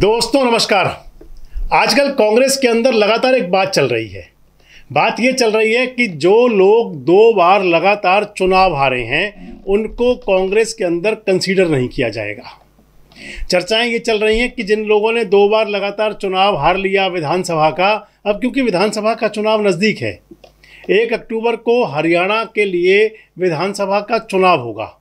दोस्तों नमस्कार आजकल कांग्रेस के अंदर लगातार एक बात चल रही है बात यह चल रही है कि जो लोग दो बार लगातार चुनाव हारे हैं उनको कांग्रेस के अंदर कंसीडर नहीं किया जाएगा चर्चाएं ये चल रही हैं कि जिन लोगों ने दो बार लगातार चुनाव हार लिया विधानसभा का अब क्योंकि विधानसभा का चुनाव नज़दीक है एक अक्टूबर को हरियाणा के लिए विधानसभा का चुनाव होगा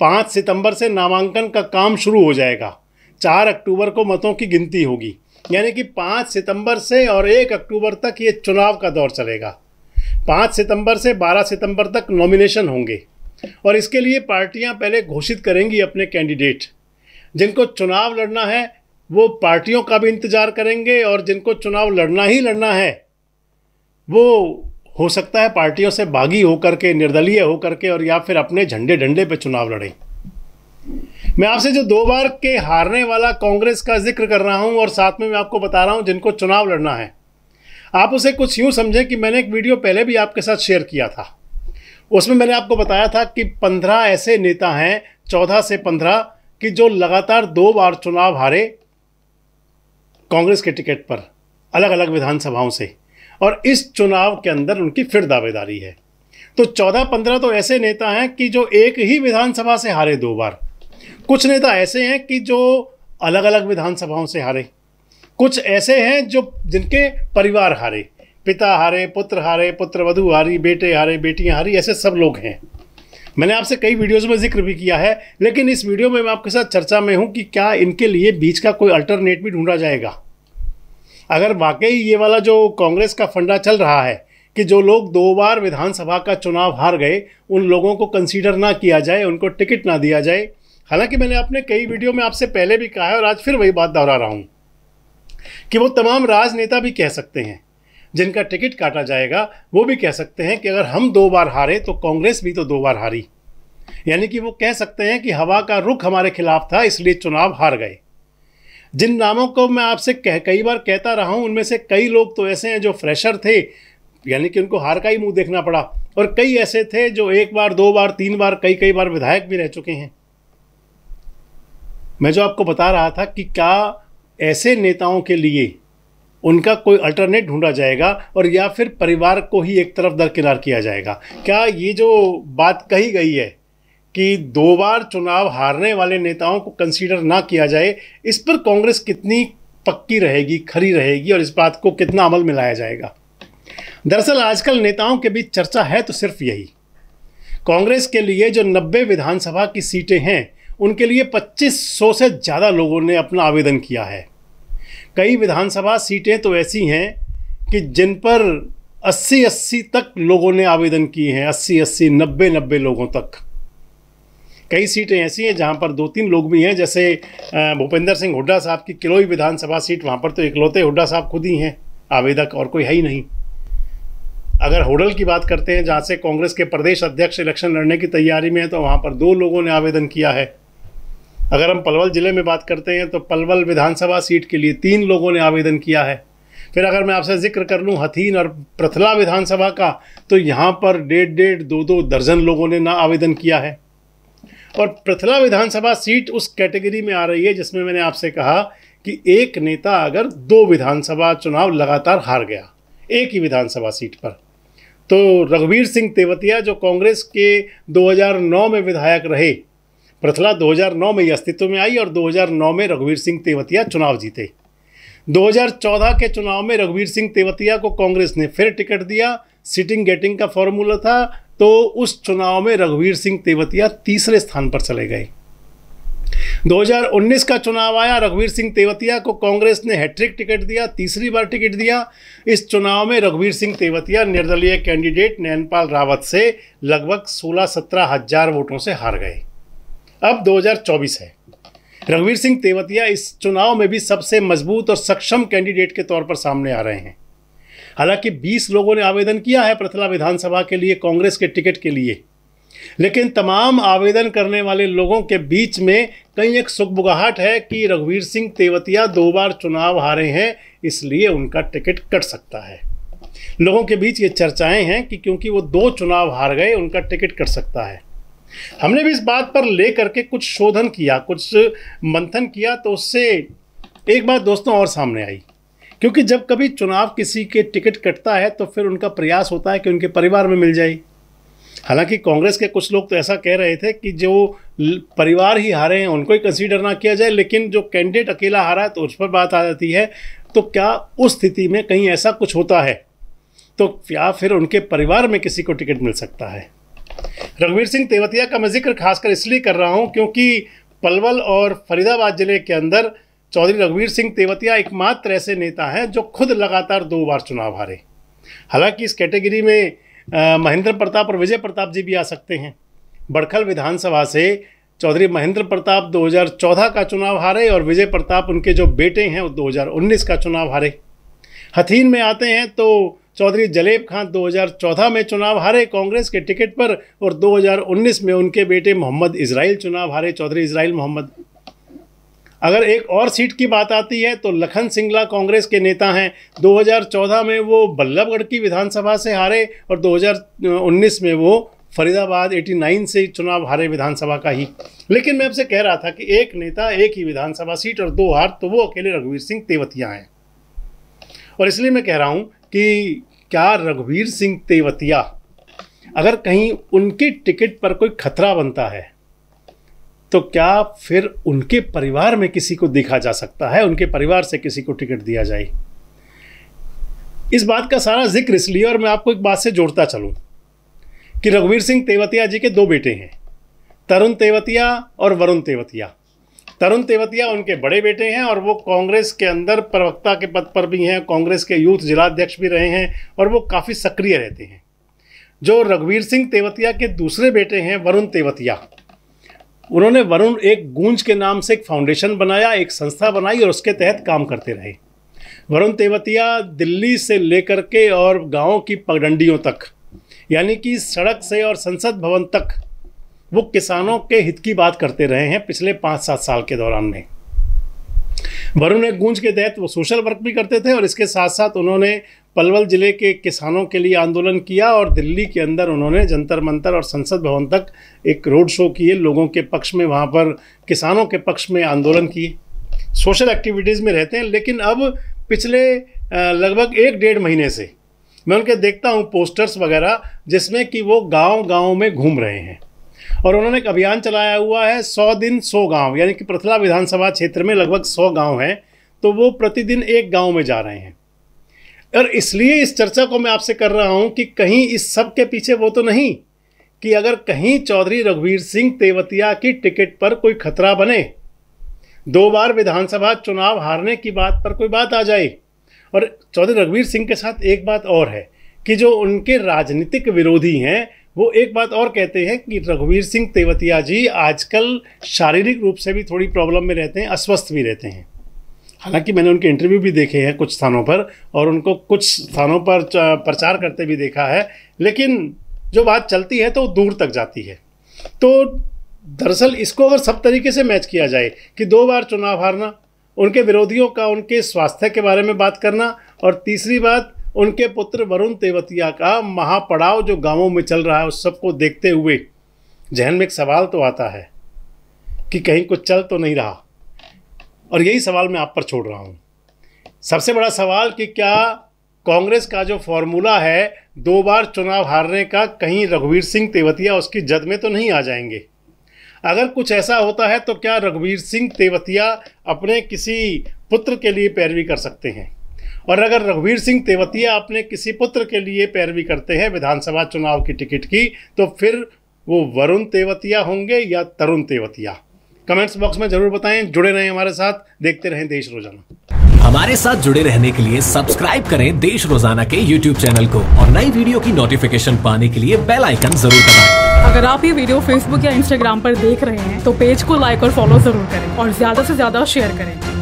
पाँच सितंबर से नामांकन का काम शुरू हो जाएगा चार अक्टूबर को मतों की गिनती होगी यानी कि पाँच सितंबर से और एक अक्टूबर तक ये चुनाव का दौर चलेगा पाँच सितंबर से बारह सितंबर तक नॉमिनेशन होंगे और इसके लिए पार्टियां पहले घोषित करेंगी अपने कैंडिडेट जिनको चुनाव लड़ना है वो पार्टियों का भी इंतज़ार करेंगे और जिनको चुनाव लड़ना ही लड़ना है वो हो सकता है पार्टियों से बागी होकर के निर्दलीय होकर के और या फिर अपने झंडे डंडे पे चुनाव लड़ें मैं आपसे जो दो बार के हारने वाला कांग्रेस का जिक्र कर रहा हूं और साथ में मैं आपको बता रहा हूं जिनको चुनाव लड़ना है आप उसे कुछ यूं समझें कि मैंने एक वीडियो पहले भी आपके साथ शेयर किया था उसमें मैंने आपको बताया था कि पंद्रह ऐसे नेता हैं चौदह से पंद्रह कि जो लगातार दो बार चुनाव हारे कांग्रेस के टिकट पर अलग अलग विधानसभाओं से और इस चुनाव के अंदर उनकी फिर दावेदारी है तो चौदह पंद्रह तो ऐसे नेता हैं कि जो एक ही विधानसभा से हारे दो बार कुछ नेता ऐसे हैं कि जो अलग अलग विधानसभाओं से हारे कुछ ऐसे हैं जो जिनके परिवार हारे पिता हारे पुत्र हारे पुत्र वधु हारी बेटे हारे बेटियां हारी ऐसे सब लोग हैं मैंने आपसे कई वीडियोस में जिक्र भी किया है लेकिन इस वीडियो में मैं आपके साथ चर्चा में हूं कि क्या इनके लिए बीच का कोई अल्टरनेट भी ढूंढा जाएगा अगर वाकई ये वाला जो कांग्रेस का फंडा चल रहा है कि जो लोग दो बार विधानसभा का चुनाव हार गए उन लोगों को कंसीडर ना किया जाए उनको टिकट ना दिया जाए हालांकि मैंने अपने कई वीडियो में आपसे पहले भी कहा है और आज फिर वही बात दोहरा रहा हूँ कि वो तमाम राजनेता भी कह सकते हैं जिनका टिकट काटा जाएगा वो भी कह सकते हैं कि अगर हम दो बार हारे तो कांग्रेस भी तो दो बार हारी यानी कि वो कह सकते हैं कि हवा का रुख हमारे खिलाफ था इसलिए चुनाव हार गए जिन नामों को मैं आपसे कह कई बार कहता रहा हूँ उनमें से कई लोग तो ऐसे हैं जो फ्रेशर थे यानी कि उनको हार का ही मुंह देखना पड़ा और कई ऐसे थे जो एक बार दो बार तीन बार कई कई बार विधायक भी रह चुके हैं मैं जो आपको बता रहा था कि क्या ऐसे नेताओं के लिए उनका कोई अल्टरनेट ढूंढा जाएगा और या फिर परिवार को ही एक तरफ दरकिनार किया जाएगा क्या ये जो बात कही गई है कि दो बार चुनाव हारने वाले नेताओं को कंसीडर ना किया जाए इस पर कांग्रेस कितनी पक्की रहेगी खरी रहेगी और इस बात को कितना अमल में लाया जाएगा दरअसल आजकल नेताओं के बीच चर्चा है तो सिर्फ यही कांग्रेस के लिए जो 90 विधानसभा की सीटें हैं उनके लिए 2500 से ज़्यादा लोगों ने अपना आवेदन किया है कई विधानसभा सीटें तो ऐसी हैं कि जिन पर 80 80 तक लोगों ने आवेदन किए हैं 80 80 नब्बे नब्बे लोगों तक कई सीटें ऐसी हैं जहां पर दो तीन लोग भी हैं जैसे भूपेंद्र सिंह हुड्डा साहब की किलोई विधानसभा सीट वहां पर तो इकलौते हुड्डा साहब खुद ही हैं आवेदक और कोई है ही नहीं अगर होडल की बात करते हैं जहाँ से कांग्रेस के प्रदेश अध्यक्ष इलेक्शन लड़ने की तैयारी में है तो वहाँ पर दो लोगों ने आवेदन किया है अगर हम पलवल ज़िले में बात करते हैं तो पलवल विधानसभा सीट के लिए तीन लोगों ने आवेदन किया है फिर अगर मैं आपसे जिक्र कर लूँ हथीन और प्रथला विधानसभा का तो यहाँ पर डेढ़ डेढ़ दो दो दर्जन लोगों ने ना आवेदन किया है और प्रथला विधानसभा सीट उस कैटेगरी में आ रही है जिसमें मैंने आपसे कहा कि एक नेता अगर दो विधानसभा चुनाव लगातार हार गया एक ही विधानसभा सीट पर तो रघुवीर सिंह तेवतिया जो कांग्रेस के 2009 में विधायक रहे प्रथला 2009 में अस्तित्व में आई और 2009 में रघुवीर सिंह तेवतिया चुनाव जीते 2014 के चुनाव में रघुवीर सिंह तेवतिया को कांग्रेस ने फिर टिकट दिया सिटिंग गेटिंग का फॉर्मूला था तो उस चुनाव में रघुवीर सिंह तेवतिया तीसरे स्थान पर चले गए 2019 का चुनाव आया रघुवीर सिंह तेवतिया को कांग्रेस ने हैट्रिक टिकट दिया तीसरी बार टिकट दिया इस चुनाव में रघुवीर सिंह तेवतिया निर्दलीय कैंडिडेट नैनपाल रावत से लगभग 16 सत्रह हजार वोटों से हार गए अब 2024 है रघुवीर सिंह तेवतिया इस चुनाव में भी सबसे मजबूत और सक्षम कैंडिडेट के तौर पर सामने आ रहे हैं हालांकि 20 लोगों ने आवेदन किया है प्रथला विधानसभा के लिए कांग्रेस के टिकट के लिए लेकिन तमाम आवेदन करने वाले लोगों के बीच में कई एक सुखबुगाहट है कि रघुवीर सिंह तेवतिया दो बार चुनाव हारे हैं इसलिए उनका टिकट कट सकता है लोगों के बीच ये चर्चाएं हैं कि क्योंकि वो दो चुनाव हार गए उनका टिकट कट सकता है हमने भी इस बात पर ले करके कुछ शोधन किया कुछ मंथन किया तो उससे एक बात दोस्तों और सामने आई क्योंकि जब कभी चुनाव किसी के टिकट कटता है तो फिर उनका प्रयास होता है कि उनके परिवार में मिल जाए हालांकि कांग्रेस के कुछ लोग तो ऐसा कह रहे थे कि जो परिवार ही हारे हैं उनको ही कंसीडर ना किया जाए लेकिन जो कैंडिडेट अकेला हारा है तो उस पर बात आ जाती है तो क्या उस स्थिति में कहीं ऐसा कुछ होता है तो क्या फिर उनके परिवार में किसी को टिकट मिल सकता है रघुवीर सिंह तेवतिया का मैं जिक्र खासकर इसलिए कर रहा हूँ क्योंकि पलवल और फरीदाबाद जिले के अंदर चौधरी रघुवीर सिंह तेवतिया एकमात्र ऐसे नेता हैं जो खुद लगातार दो बार चुनाव हारे हालांकि इस कैटेगरी में महेंद्र प्रताप और विजय प्रताप जी भी आ सकते हैं बड़खल विधानसभा से चौधरी महेंद्र प्रताप 2014 का चुनाव हारे और विजय प्रताप उनके जो बेटे हैं वो 2019 का चुनाव हारे हथीन में आते हैं तो चौधरी जलेब खान 2014 में चुनाव हारे कांग्रेस के टिकट पर और 2019 में उनके बेटे मोहम्मद इसराइल चुनाव हारे चौधरी इसराइल मोहम्मद अगर एक और सीट की बात आती है तो लखन सिंगला कांग्रेस के नेता हैं 2014 में वो बल्लभगढ़ की विधानसभा से हारे और 2019 में वो फरीदाबाद 89 से चुनाव हारे विधानसभा का ही लेकिन मैं आपसे कह रहा था कि एक नेता एक ही विधानसभा सीट और दो हार तो वो अकेले रघुवीर सिंह तेवतिया हैं और इसलिए मैं कह रहा हूँ कि क्या रघुवीर सिंह तेवतिया अगर कहीं उनकी टिकट पर कोई खतरा बनता है तो क्या फिर उनके परिवार में किसी को देखा जा सकता है उनके परिवार से किसी को टिकट दिया जाए इस बात का सारा जिक्र इसलिए और मैं आपको एक बात से जोड़ता चलूँ कि रघुवीर सिंह तेवतिया जी के दो बेटे हैं तरुण तेवतिया और वरुण तेवतिया तरुण तेवतिया उनके बड़े बेटे हैं और वो कांग्रेस के अंदर प्रवक्ता के पद पर भी हैं कांग्रेस के यूथ जिलाध्यक्ष भी रहे हैं और वो काफ़ी सक्रिय रहते हैं जो रघुवीर सिंह तेवतिया के दूसरे बेटे हैं वरुण तेवतिया उन्होंने वरुण एक गूंज के नाम से एक फाउंडेशन बनाया एक संस्था बनाई और उसके तहत काम करते रहे वरुण तेवतिया दिल्ली से लेकर के और गाँव की पगडंडियों तक यानी कि सड़क से और संसद भवन तक वो किसानों के हित की बात करते रहे हैं पिछले पाँच सात साल के दौरान में वरुण एक गूंज के तहत वो सोशल वर्क भी करते थे और इसके साथ साथ उन्होंने पलवल जिले के किसानों के लिए आंदोलन किया और दिल्ली के अंदर उन्होंने जंतर मंतर और संसद भवन तक एक रोड शो किए लोगों के पक्ष में वहाँ पर किसानों के पक्ष में आंदोलन किए सोशल एक्टिविटीज़ में रहते हैं लेकिन अब पिछले लगभग एक डेढ़ महीने से मैं उनके देखता हूँ पोस्टर्स वगैरह जिसमें कि वो गांव गांव में घूम रहे हैं और उन्होंने एक अभियान चलाया हुआ है सौ दिन सौ गांव यानी कि प्रथला विधानसभा क्षेत्र में लगभग सौ गांव हैं तो वो प्रतिदिन एक गांव में जा रहे हैं और इसलिए इस चर्चा को मैं आपसे कर रहा हूँ कि कहीं इस सब के पीछे वो तो नहीं कि अगर कहीं चौधरी रघुवीर सिंह तेवतिया की टिकट पर कोई खतरा बने दो बार विधानसभा चुनाव हारने की बात पर कोई बात आ जाए और चौधरी रघुवीर सिंह के साथ एक बात और है कि जो उनके राजनीतिक विरोधी हैं वो एक बात और कहते हैं कि रघुवीर सिंह तेवतिया जी आजकल शारीरिक रूप से भी थोड़ी प्रॉब्लम में रहते हैं अस्वस्थ भी रहते हैं हालांकि मैंने उनके इंटरव्यू भी देखे हैं कुछ स्थानों पर और उनको कुछ स्थानों पर प्रचार करते भी देखा है लेकिन जो बात चलती है तो दूर तक जाती है तो दरअसल इसको अगर सब तरीके से मैच किया जाए कि दो बार चुनाव हारना उनके विरोधियों का उनके स्वास्थ्य के बारे में बात करना और तीसरी बात उनके पुत्र वरुण तेवतिया का महापड़ाव जो गांवों में चल रहा है उस सबको देखते हुए जहन में एक सवाल तो आता है कि कहीं कुछ चल तो नहीं रहा और यही सवाल मैं आप पर छोड़ रहा हूँ सबसे बड़ा सवाल कि क्या कांग्रेस का जो फॉर्मूला है दो बार चुनाव हारने का कहीं रघुवीर सिंह तेवतिया उसकी जद में तो नहीं आ जाएंगे अगर कुछ ऐसा होता है तो क्या रघुवीर सिंह तेवतिया अपने किसी पुत्र के लिए पैरवी कर सकते हैं और अगर रघुवीर सिंह तेवतिया अपने किसी पुत्र के लिए पैरवी करते हैं विधानसभा चुनाव की टिकट की तो फिर वो वरुण तेवतिया होंगे या तरुण तेवतिया कमेंट्स बॉक्स में जरूर बताएं जुड़े रहें हमारे साथ देखते रहें देश रोजाना हमारे साथ जुड़े रहने के लिए सब्सक्राइब करें देश रोजाना के यूट्यूब चैनल को और नई वीडियो की नोटिफिकेशन पाने के लिए बेल आइकन जरूर दबाएं। अगर आप ये वीडियो फेसबुक या इंस्टाग्राम पर देख रहे हैं तो पेज को लाइक और फॉलो जरूर करें और ज्यादा से ज्यादा शेयर करें